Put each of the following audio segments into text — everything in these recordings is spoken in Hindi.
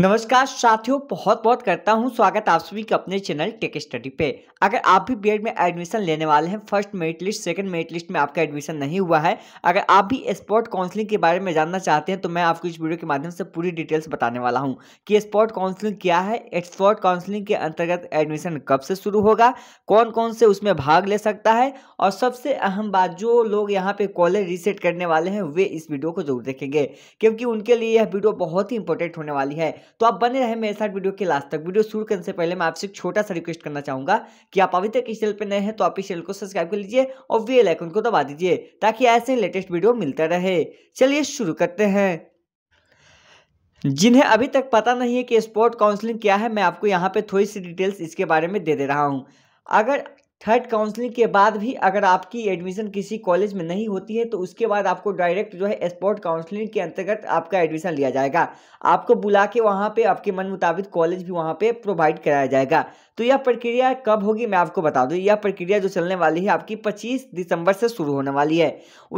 नमस्कार साथियों बहुत बहुत करता हूं स्वागत आप सभी के अपने चैनल टेक स्टडी पे अगर आप भी बीएड में एडमिशन लेने वाले हैं first merit list second merit list में आपका एडमिशन नहीं हुआ है अगर आप भी स्पॉट काउंसलिंग के बारे में जानना चाहते हैं तो मैं आपको इस वीडियो के माध्यम से पूरी डिटेल्स बताने वाला हूँ कि स्पॉट काउंसलिंग क्या है स्पॉट काउंसलिंग के अंतर्गत एडमिशन कब से शुरू होगा कौन कौन से उसमें भाग ले सकता है और सबसे अहम बात जो लोग यहाँ पे कॉलेज रिसेट करने वाले हैं वे इस वीडियो को जरूर देखेंगे क्योंकि उनके लिए यह वीडियो बहुत ही इंपॉर्टेंट होने वाली है तो आप बने रहे मेरे साथ वीडियो के लास्ट तक वीडियो शुरू करने से पहले मैं आपसे एक छोटा सा रिक्वेस्ट करना चाहूंगा कि आप अभी तक इस चैनल पर नए हैं तो आप इस चैनल को सब्सक्राइब कर लीजिए और वे लाइकन को दबा दीजिए ताकि ऐसे लेटेस्ट वीडियो मिलता रहे चलिए शुरू करते हैं जिन्हें अभी तक पता नहीं है कि स्पोर्ट काउंसलिंग क्या है मैं आपको यहाँ पे थोड़ी सी डिटेल्स इसके बारे में दे दे रहा हूँ अगर थर्ड काउंसलिंग के बाद भी अगर आपकी एडमिशन किसी कॉलेज में नहीं होती है तो उसके बाद आपको डायरेक्ट जो है स्पोर्ट काउंसलिंग के अंतर्गत आपका एडमिशन लिया जाएगा आपको बुला के वहाँ पे आपके मन मुताबिक कॉलेज भी वहाँ पे प्रोवाइड कराया जाएगा तो यह प्रक्रिया कब होगी मैं आपको बता दूँ यह प्रक्रिया जो चलने वाली है आपकी पच्चीस दिसंबर से शुरू होने वाली है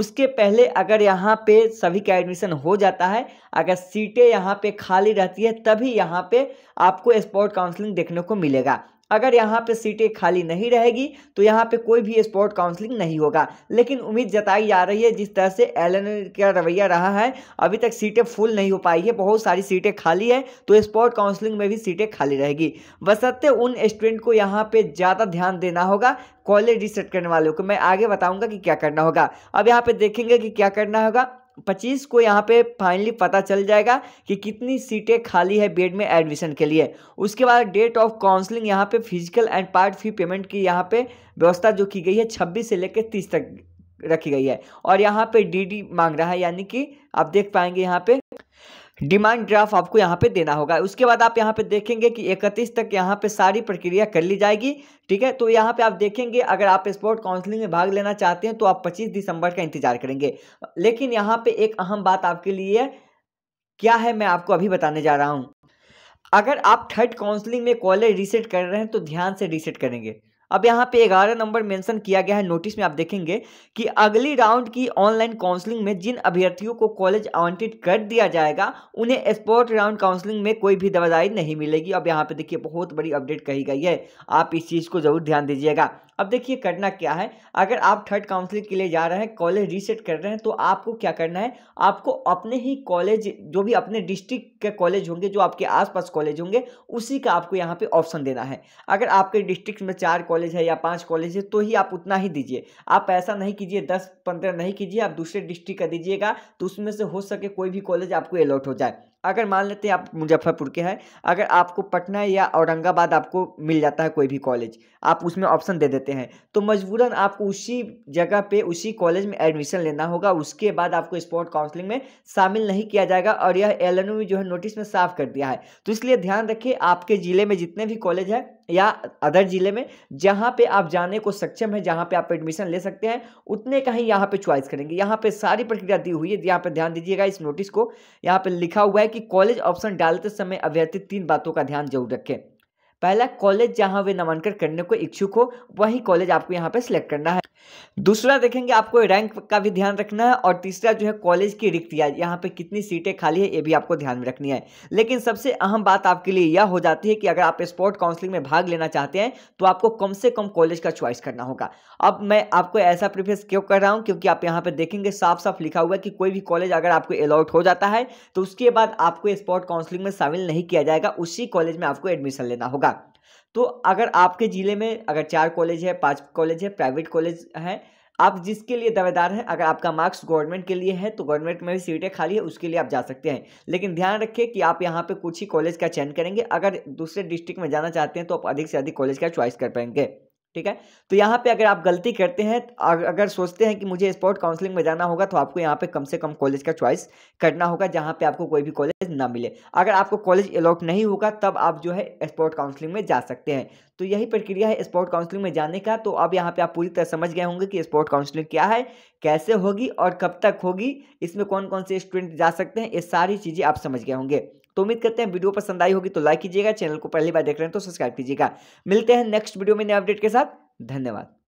उसके पहले अगर यहाँ पर सभी का एडमिशन हो जाता है अगर सीटें यहाँ पर खाली रहती है तभी यहाँ पर आपको स्पोर्ट काउंसलिंग देखने को मिलेगा अगर यहाँ पे सीटें खाली नहीं रहेगी तो यहाँ पे कोई भी स्पोर्ट काउंसलिंग नहीं होगा लेकिन उम्मीद जताई जा रही है जिस तरह से एलन का रवैया रहा है अभी तक सीटें फुल नहीं हो पाई है बहुत सारी सीटें खाली है तो स्पोर्ट काउंसलिंग में भी सीटें खाली रहेगी बसत्ते उन स्टूडेंट को यहाँ पर ज़्यादा ध्यान देना होगा कॉलेज रिसेट करने वालों को मैं आगे बताऊँगा कि क्या करना होगा अब यहाँ पर देखेंगे कि क्या करना होगा पच्चीस को यहाँ पे फाइनली पता चल जाएगा कि कितनी सीटें खाली है बेड में एडमिशन के लिए उसके बाद डेट ऑफ काउंसलिंग यहाँ पे physical and part fee payment की यहाँ पे व्यवस्था जो की गई है छब्बीस से लेकर तीस तक रखी गई है और यहाँ पे डीडी मांग रहा है यानी कि आप देख पाएंगे यहाँ पे डिमांड ड्राफ्ट आपको यहाँ पे देना होगा उसके बाद आप यहाँ पे देखेंगे कि इकतीस तक यहाँ पे सारी प्रक्रिया कर ली जाएगी ठीक है तो यहाँ पे आप देखेंगे अगर आप स्पोर्ट काउंसलिंग में भाग लेना चाहते हैं तो आप 25 दिसंबर का इंतजार करेंगे लेकिन यहाँ पे एक अहम बात आपके लिए क्या है मैं आपको अभी बताने जा रहा हूँ अगर आप थर्ड काउंसलिंग में कॉलेज रिसेट कर रहे हैं तो ध्यान से रिसेट करेंगे अब यहाँ पे ग्यारह नंबर मेंशन किया गया है नोटिस में आप देखेंगे कि अगली राउंड की ऑनलाइन काउंसलिंग में जिन अभ्यर्थियों को कॉलेज आवंटित कर दिया जाएगा उन्हें स्पोर्ट राउंड काउंसलिंग में कोई भी दवादाई नहीं मिलेगी अब यहाँ पे देखिए बहुत बड़ी अपडेट कही गई है आप इस चीज़ को जरूर ध्यान दीजिएगा अब देखिए करना क्या है अगर आप थर्ड काउंसलिंग के लिए जा रहे हैं कॉलेज रीसेट कर रहे हैं तो आपको क्या करना है आपको अपने ही कॉलेज जो भी अपने डिस्ट्रिक्ट के कॉलेज होंगे जो आपके आसपास कॉलेज होंगे उसी का आपको यहाँ पे ऑप्शन देना है अगर आपके डिस्ट्रिक्ट में चार कॉलेज है या पाँच कॉलेज है तो ही आप उतना ही दीजिए आप ऐसा नहीं कीजिए दस पंद्रह नहीं कीजिए आप दूसरे डिस्ट्रिक्ट का दीजिएगा तो उसमें से हो सके कोई भी कॉलेज आपको अलॉट हो जाए अगर मान लेते हैं आप मुजफ्फरपुर के हैं अगर आपको पटना या औरंगाबाद आपको मिल जाता है कोई भी कॉलेज आप उसमें ऑप्शन दे देते हैं तो मजबूरन आपको उसी जगह पे उसी कॉलेज में एडमिशन लेना होगा उसके बाद आपको स्पोर्ट काउंसलिंग में शामिल नहीं किया जाएगा और यह एल जो है नोटिस में साफ कर दिया है तो इसलिए ध्यान रखिए आपके ज़िले में जितने भी कॉलेज हैं या अदर ज़िले में जहाँ पे आप जाने को सक्षम है जहाँ पे आप एडमिशन ले सकते हैं उतने का ही यहाँ पे चॉइस करेंगे यहाँ पे सारी प्रक्रिया दी हुई है यहाँ पे ध्यान दीजिएगा इस नोटिस को यहाँ पे लिखा हुआ है कि कॉलेज ऑप्शन डालते समय अभ्यर्थी तीन बातों का ध्यान जरूर रखें पहला कॉलेज जहाँ वे नामांकन करने को इच्छुक हो वही कॉलेज आपको यहाँ पे सिलेक्ट करना है दूसरा देखेंगे आपको रैंक का भी ध्यान रखना है और तीसरा जो है कॉलेज की रिक्तियाँ यहाँ पे कितनी सीटें खाली है ये भी आपको ध्यान में रखनी है लेकिन सबसे अहम बात आपके लिए यह हो जाती है कि अगर आप स्पोर्ट काउंसलिंग में भाग लेना चाहते हैं तो आपको कम से कम कॉलेज का च्वाइस करना होगा अब मैं आपको ऐसा प्रिफेस क्यों कर रहा हूँ क्योंकि आप यहाँ पर देखेंगे साफ साफ लिखा हुआ है कि कोई भी कॉलेज अगर आपको अलॉट हो जाता है तो उसके बाद आपको स्पोर्ट काउंसलिंग में शामिल नहीं किया जाएगा उसी कॉलेज में आपको एडमिशन लेना होगा तो अगर आपके ज़िले में अगर चार कॉलेज है पांच कॉलेज है प्राइवेट कॉलेज है आप जिसके लिए दावेदार हैं अगर आपका मार्क्स गवर्नमेंट के लिए है तो गवर्नमेंट में भी सीटें खाली है उसके लिए आप जा सकते हैं लेकिन ध्यान रखें कि आप यहाँ पे कुछ ही कॉलेज का चयन करेंगे अगर दूसरे डिस्ट्रिक्ट में जाना चाहते हैं तो आप अधिक से अधिक कॉलेज का चॉइस कर पाएंगे ठीक है तो यहाँ पे अगर आप गलती करते हैं अगर सोचते हैं कि मुझे स्पोर्ट काउंसलिंग में जाना होगा तो आपको यहाँ पे कम से कम कॉलेज का चॉइस करना होगा जहाँ पे आपको कोई भी कॉलेज ना मिले अगर आपको कॉलेज अलॉट नहीं होगा तब आप जो है स्पोर्ट काउंसलिंग में जा सकते हैं तो यही प्रक्रिया है स्पोर्ट काउंसलिंग में जाने का तो अब यहाँ पे आप पूरी तरह समझ गए होंगे कि स्पोर्ट काउंसलिंग क्या है कैसे होगी और कब तक होगी इसमें कौन कौन से स्टूडेंट जा सकते हैं ये सारी चीज़ें आप समझ गए होंगे तो उम्मीद करते हैं वीडियो पसंद आई होगी तो लाइक कीजिएगा चैनल को पहली बार देख रहे हैं तो सब्सक्राइब कीजिएगा मिलते हैं नेक्स्ट वीडियो में नए अपडेट के साथ धन्यवाद